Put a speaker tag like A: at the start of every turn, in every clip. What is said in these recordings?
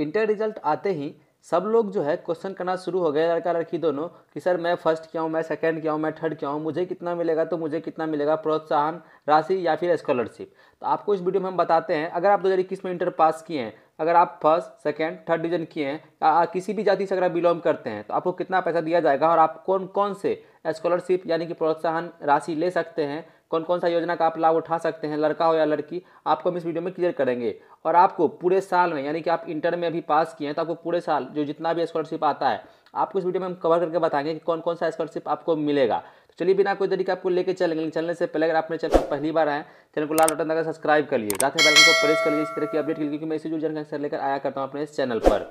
A: inter result आते ही सब लोग जो है क्वेश्चन करना शुरू हो गए लड़का लड़की दोनों कि सर मैं फर्स्ट क्या हूँ मैं सेकंड क्या हूँ मैं थर्ड क्या हूँ मुझे कितना मिलेगा तो मुझे कितना मिलेगा प्रोत्साहन राशि या फिर स्कॉलरशिप तो आपको इस वीडियो में हम बताते हैं अगर आप दो हज़ार इक्कीस में इंटर पास किए हैं अगर आप फर्स्ट सेकंड थर्ड डिवीजन किए हैं या किसी भी जाति से अगर आप बिलोंग करते हैं तो आपको कितना पैसा दिया जाएगा और आप कौन कौन से स्कॉलरशिप यानी कि प्रोत्साहन राशि ले सकते हैं कौन कौन सा योजना का आप लाभ उठा सकते हैं लड़का हो या लड़की आपको हम इस वीडियो में क्लियर करेंगे और आपको पूरे साल में यानी कि आप इंटर में अभी पास किए हैं तो आपको पूरे साल जो जितना भी स्कॉलरशिप आता है आपको इस वीडियो में हम कवर करके बताएंगे कि कौन कौन सा स्कॉलरशिप आपको मिलेगा तो चलिए बिना कोई तरीके आपको लेकर चलेंगे चलने से पहले अगर आपने चैनल पहली बार आए चैनल को लाल बटन लगा सब्सक्राइब कर लिए जाते में बेलन को प्रेस कर लिए इस तरह की अपडेट के लिए क्योंकि मैं इसी जो जनसंख्या लेकर आया करता हूँ अपने इस चैनल पर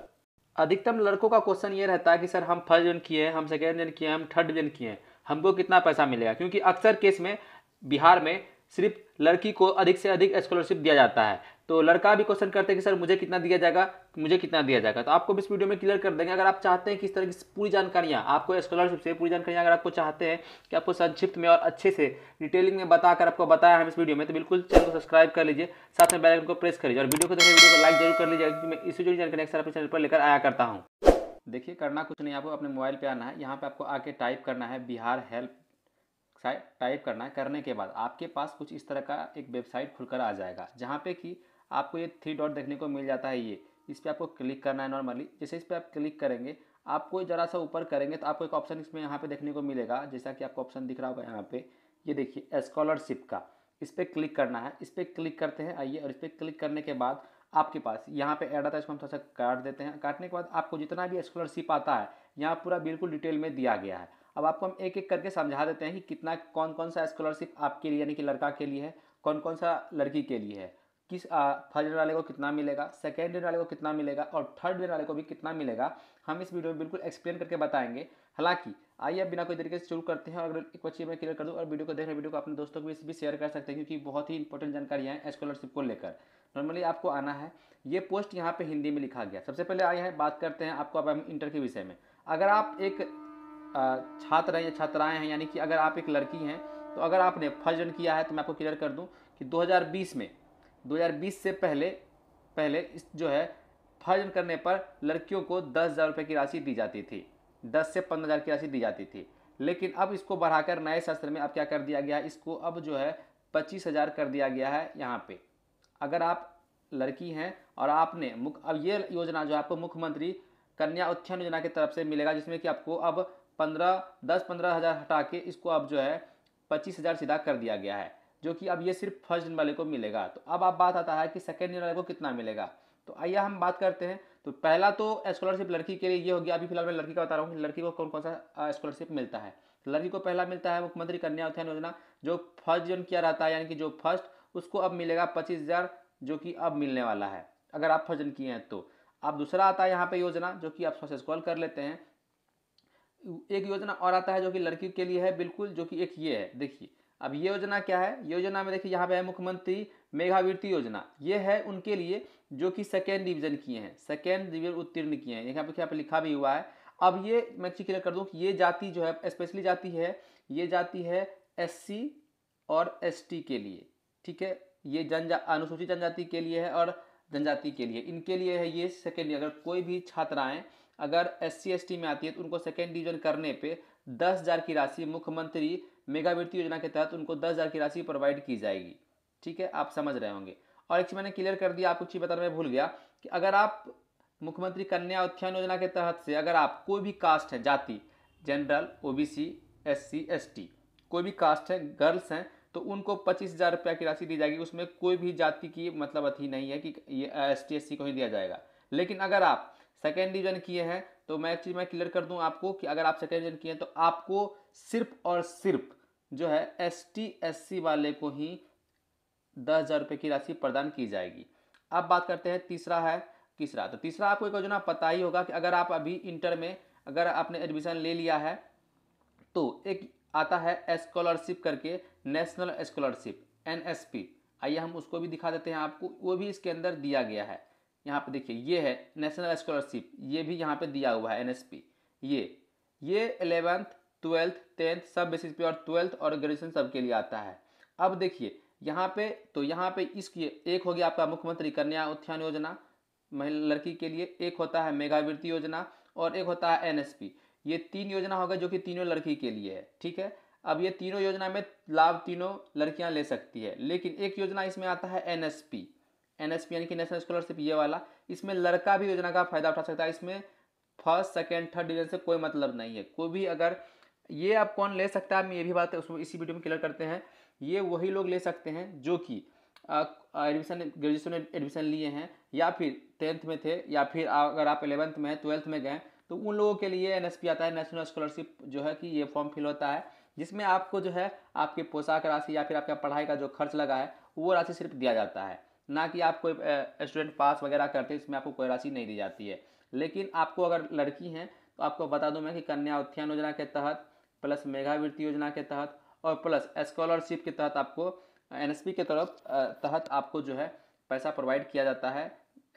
A: अधिकतम लड़कों का क्वेश्चन ये रहता है कि सर हम फर्स्ट डिवीजन किए हैं हम सेकेंड डिवीजन किए हैं हम थर्ड डिवीजन किए हैं हमको कितना पैसा मिलेगा क्योंकि अक्सर केस में बिहार में सिर्फ लड़की को अधिक से अधिक स्कॉलरशिप दिया जाता है तो लड़का भी क्वेश्चन करते हैं कि सर मुझे कितना दिया जाएगा मुझे कितना दिया जाएगा तो आपको भी इस वीडियो में क्लियर कर देंगे अगर आप चाहते हैं कि इस तरह की पूरी जानकारियाँ आपको स्कॉलरशिप से पूरी जानकारी अगर आपको चाहते हैं कि आपको संक्षिप्त में और अच्छे से डिटेलिंग में बताकर आपको बताया हम इस वीडियो में तो बिल्कुल चैनल को सब्सक्राइब कर लीजिए साथ में बेलाइकन को प्रेस कर लीजिए और वीडियो को देखिए वीडियो को लाइक जरूर कर लीजिए क्योंकि मैं इसी जुड़ी जानकारी अक्सर अपने चैनल पर लेकर आया करता हूँ देखिए करना कुछ नहीं आपको अपने मोबाइल पर आना है यहाँ पर आपको आके टाइप करना है बिहार हेल्प टाइप करना है करने के बाद आपके पास कुछ इस तरह का एक वेबसाइट खुलकर आ जाएगा जहाँ पे कि आपको ये थ्री डॉट देखने को मिल जाता है ये इस पर आपको क्लिक करना है नॉर्मली जैसे इस पर आप क्लिक करेंगे आप कोई ज़रा सा ऊपर करेंगे तो आपको एक ऑप्शन इसमें यहाँ पे देखने को मिलेगा जैसा कि आपको ऑप्शन दिख रहा होगा यहाँ पे ये देखिए स्कॉलरशिप का इस पर क्लिक करना है इस पर क्लिक करते हैं आइए और इस पर क्लिक करने के बाद आपके पास यहाँ पे ऐड आता है इसको हम थोड़ा सा काट देते हैं काटने के बाद आपको जितना भी स्कॉलरशिप आता है यहाँ पूरा बिल्कुल डिटेल में दिया गया है अब आपको हम एक एक करके समझा देते हैं कि कितना कौन कौन सा स्कॉलरशिप आपके लिए यानी कि लड़का के लिए है कौन कौन सा लड़की के लिए है किस फर्स्ट ईयर वाले को कितना मिलेगा सेकेंड ईयर वाले को कितना मिलेगा और थर्ड ईयर वाले को भी कितना मिलेगा हम इस वीडियो में बिल्कुल एक्सप्लेन करके बताएंगे हालांकि आइए अब बिना कोई तरीके से शुरू करते हैं और अगर एक बच्चे मैं क्लियर कर दूँ और वीडियो को देख रहे वीडियो को अपने दोस्तों को भी शेयर कर सकते हैं क्योंकि बहुत ही इंपॉर्टेंट जानकारी है स्कॉलरशिप को लेकर नॉर्मली आपको आना है ये पोस्ट यहाँ पे हिंदी में लिखा गया सबसे पहले आए हैं बात करते हैं आपको अब हम इंटर के विषय में अगर आप एक छात्र हैं या छात्राएं हैं यानी कि अगर आप एक लड़की हैं तो अगर आपने फर्स्ट रन किया है तो मैं आपको क्लियर कर दूं कि 2020 में 2020 से पहले पहले इस जो है फर्स्ट जन करने पर लड़कियों को दस हज़ार रुपये की राशि दी जाती थी दस से पंद्रह हज़ार की राशि दी जाती थी लेकिन अब इसको बढ़ाकर नए शास्त्र में अब क्या कर दिया गया इसको अब जो है पच्चीस हज़ार कर दिया गया है यहाँ पर अगर आप लड़की हैं और आपने मुख अब ये योजना जो है आपको मुख्यमंत्री कन्या उत्थान योजना की तरफ से मिलेगा जिसमें कि आपको अब पंद्रह दस पंद्रह हज़ार हटा के इसको अब जो है पच्चीस हज़ार सीधा कर दिया गया है जो कि अब ये सिर्फ फर्स्ट इन वाले को मिलेगा तो अब आप बात आता है कि सेकेंड इन वाले को कितना मिलेगा तो आइए हम बात करते हैं तो पहला तो स्कॉलरशिप लड़की के लिए ये हो गया अभी फिलहाल मैं लड़की का बता रहा हूँ कि लड़की को कौन कौन सा स्कॉलरशिप मिलता है तो लड़की को पहला मिलता है मुख्यमंत्री कन्या उत्थान योजना जो फर्स्ट जन किया रहता है यानी कि जो फर्स्ट उसको अब मिलेगा पच्चीस हज़ार जो कि अब मिलने वाला है अगर आप फर्स्ट जन किए हैं तो अब दूसरा आता है यहाँ पे योजना जो कि आप स्कॉल कर लेते हैं एक योजना और आता है जो कि लड़की के लिए है बिल्कुल जो कि एक ये है देखिए अब ये योजना क्या है योजना में देखिए यहाँ पे है मुख्यमंत्री मेघावृत्ति योजना ये है उनके लिए जो कि सेकेंड डिवीजन किए हैं सेकेंड डिवीजन उत्तीर्ण किए हैं यहाँ पे क्या पे लिखा भी हुआ है अब ये मैं चीज क्लियर कर दूँ कि ये जाति जो है स्पेशली जाति है ये जाति है एस और एस के लिए ठीक है ये जनजा अनुसूचित जनजाति के लिए है और जनजाति के लिए इनके लिए है ये सेकेंड अगर कोई भी छात्राएं अगर एस सी में आती है तो उनको सेकेंड डिवीजन करने पर दस हज़ार की राशि मुख्यमंत्री मेगावृत्ति योजना के तहत उनको दस हज़ार की राशि प्रोवाइड की जाएगी ठीक है आप समझ रहे होंगे और एक चीज़ मैंने क्लियर कर दिया आपको चीज़ बताने में भूल गया कि अगर आप मुख्यमंत्री कन्या उत्थान योजना के तहत से अगर आप कोई भी कास्ट है जाति जनरल सी एस टी कोई भी कास्ट है गर्ल्स हैं तो उनको पच्चीस हज़ार रुपया की राशि दी जाएगी उसमें कोई भी जाति की मतलब अथी नहीं है कि ये एस टी एस सी को ही दिया जाएगा लेकिन अगर आप सेकेंड डिवीजन किए हैं तो मैं एक चीज़ मैं क्लियर कर दूं आपको कि अगर आप सेकेंड डिवीजन किए हैं तो आपको सिर्फ और सिर्फ जो है एस टी एस सी वाले को ही दस हज़ार रुपये की राशि प्रदान की जाएगी अब बात करते हैं तीसरा है तीसरा तो तीसरा आपको एक योजना पता ही होगा कि अगर आप अभी इंटर में अगर आपने एडमिशन ले लिया है तो एक आता है स्कॉलरशिप करके नेशनल स्कॉलरशिप एन आइए हम उसको भी दिखा देते हैं आपको वो भी इसके अंदर दिया गया है यहाँ पे देखिए ये है नेशनल स्कॉलरशिप ये भी यहाँ पे दिया हुआ है एनएसपी ये ये एलेवेंथ ट्वेल्थ टेंथ सब बेसिस पे और ट्वेल्थ और ग्रेजुएशन सब के लिए आता है अब देखिए यहाँ पे तो यहाँ पे इसकी एक हो गया आपका मुख्यमंत्री कन्या उत्थान योजना महिला लड़की के लिए एक होता है मेगावृत्ति योजना और एक होता है एन ये तीन योजना होगा जो कि तीनों लड़की के लिए है ठीक है अब ये तीनों योजना में लाभ तीनों लड़कियां ले सकती है लेकिन एक योजना इसमें आता है एनएसपी एन एस पी यानी कि नेशनल स्कॉलरशिप ये वाला इसमें लड़का भी योजना का फायदा उठा सकता है इसमें फर्स्ट सेकेंड थर्ड डिवीजन से कोई मतलब नहीं है कोई भी अगर ये आप कौन ले सकता है हम ये भी बात उसमें इसी वीडियो में क्लियर करते हैं ये वही लोग ले सकते हैं जो कि एडमिशन ग्रेजुएशन में एडमिशन लिए हैं या फिर टेंथ में थे या फिर अगर आप एलेवंथ में हैं ट्वेल्थ में गए तो उन लोगों के लिए एन आता है नेशनल स्कॉलरशिप जो है कि ये फॉर्म फिल होता है जिसमें आपको जो है आपके पोशाक राशि या फिर आपका पढ़ाई का जो खर्च लगा है वो राशि सिर्फ दिया जाता है ना कि आप कोई स्टूडेंट पास वगैरह करते हैं इसमें आपको कोई राशि नहीं दी जाती है लेकिन आपको अगर लड़की हैं तो आपको बता दूं मैं कि कन्या उत्थान योजना के तहत प्लस मेघावृत्ति योजना के तहत और प्लस स्कॉलरशिप के तहत आपको एन के तरफ तहत आपको जो है पैसा प्रोवाइड किया जाता है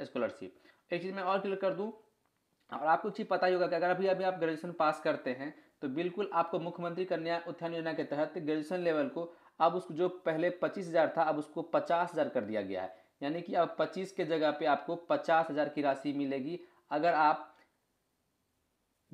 A: स्कॉलरशिप एक चीज़ मैं और क्लियर कर दूँ और आपको चीज़ पता ही होगा कि अगर अभी अभी आप ग्रेजुएशन पास करते हैं तो बिल्कुल आपको मुख्यमंत्री कन्या उत्थान योजना के तहत ग्रेजुएशन लेवल को अब उसको जो पहले पच्चीस हज़ार था अब उसको पचास हज़ार कर दिया गया है यानी कि अब 25 के जगह पे आपको पचास हज़ार की राशि मिलेगी अगर आप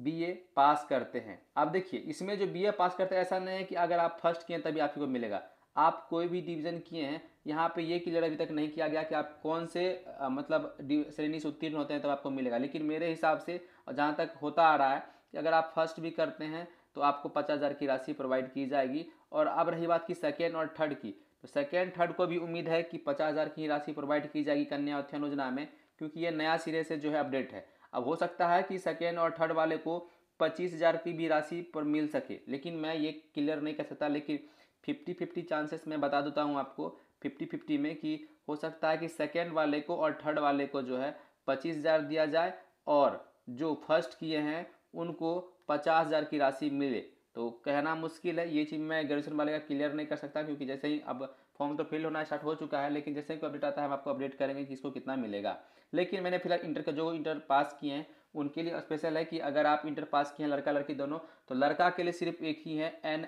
A: बीए पास करते हैं आप देखिए इसमें जो बीए पास करते हैं ऐसा नहीं है कि अगर आप फर्स्ट किए तभी आपको मिलेगा आप कोई भी डिवीज़न किए हैं यहाँ पे ये क्लियर अभी तक नहीं किया गया कि आप कौन से आ, मतलब श्रेणी से उत्तीर्ण होते हैं तब तो आपको मिलेगा लेकिन मेरे हिसाब से और जहाँ तक होता आ रहा है कि अगर आप फर्स्ट भी करते हैं तो आपको पचास हज़ार की राशि प्रोवाइड की जाएगी और अब रही बात की सेकेंड और थर्ड की तो सेकेंड थर्ड को भी उम्मीद है कि पचास हज़ार की राशि प्रोवाइड की जाएगी कन्या अध्ययन योजना में क्योंकि ये नया सिरे से जो है अपडेट है अब हो सकता है कि सेकेंड और थर्ड वाले को पच्चीस हज़ार की भी राशि पर मिल सके लेकिन मैं ये क्लियर नहीं कर सकता लेकिन फिफ्टी फिफ्टी चांसेस मैं बता देता हूँ आपको फिफ्टी फिफ्टी में कि हो सकता है कि सेकेंड वाले को और थर्ड वाले को जो है पच्चीस हज़ार दिया जाए और जो फर्स्ट किए हैं उनको पचास हज़ार की राशि मिले तो कहना मुश्किल है ये चीज़ मैं ग्रेजुएशन वाले का क्लियर नहीं कर सकता क्योंकि जैसे ही अब फॉर्म तो फिल होना स्टार्ट हो चुका है लेकिन जैसे ही कोई अपडेट आता है हम आपको अपडेट करेंगे कि इसको कितना मिलेगा लेकिन मैंने फिलहाल इंटर का जो इंटर पास किए हैं उनके लिए स्पेशल है कि अगर आप इंटर पास किए हैं लड़का लड़की दोनों तो लड़का के लिए सिर्फ एक ही है एन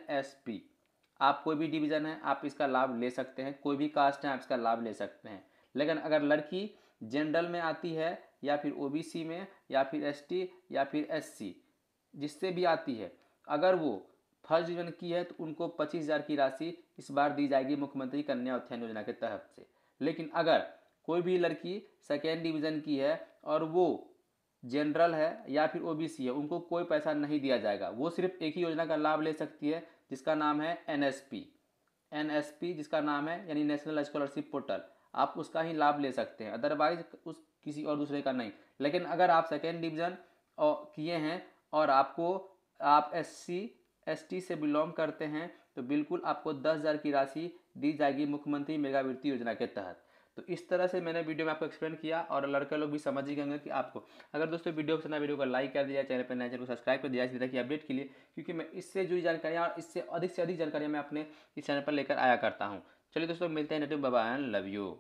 A: आप कोई भी डिवीज़न है आप इसका लाभ ले सकते हैं कोई भी कास्ट है आप इसका लाभ ले सकते हैं लेकिन अगर लड़की जनरल में आती है या फिर ओ में या फिर एस या फिर एस जिससे भी आती है अगर वो फर्स्ट डिवीजन की है तो उनको पच्चीस हज़ार की राशि इस बार दी जाएगी मुख्यमंत्री कन्या उत्थान योजना के तहत से लेकिन अगर कोई भी लड़की सेकेंड डिवीज़न की है और वो जनरल है या फिर ओ है उनको कोई पैसा नहीं दिया जाएगा वो सिर्फ एक ही योजना का लाभ ले सकती है जिसका नाम है एन एनएसपी जिसका नाम है यानी नेशनल स्कॉलरशिप पोर्टल आप उसका ही लाभ ले सकते हैं अदरवाइज उस किसी और दूसरे का नहीं लेकिन अगर आप सेकेंड डिवीज़न किए हैं और आपको आप एस सी एस टी से बिलोंग करते हैं तो बिल्कुल आपको दस हज़ार की राशि दी जाएगी मुख्यमंत्री मेगावृत्ति योजना के तहत तो इस तरह से मैंने वीडियो में आपको एक्सप्लेन किया और लड़के लोग भी समझ ही गएंगे कि आपको अगर दोस्तों वीडियो पसंद आए वीडियो को लाइक कर दिया चैनल पर नए चैनल को सब्सक्राइब कर दिया जिस तरह की अपडेट के लिए क्योंकि मैं इससे जुड़ी जानकारियाँ और इससे अधिक से अधिक जानकारियाँ मैं अपने इस चैनल पर लेकर आया करता हूँ चलिए दोस्तों मिलते हैं नेटिव बाबा एंड लव यू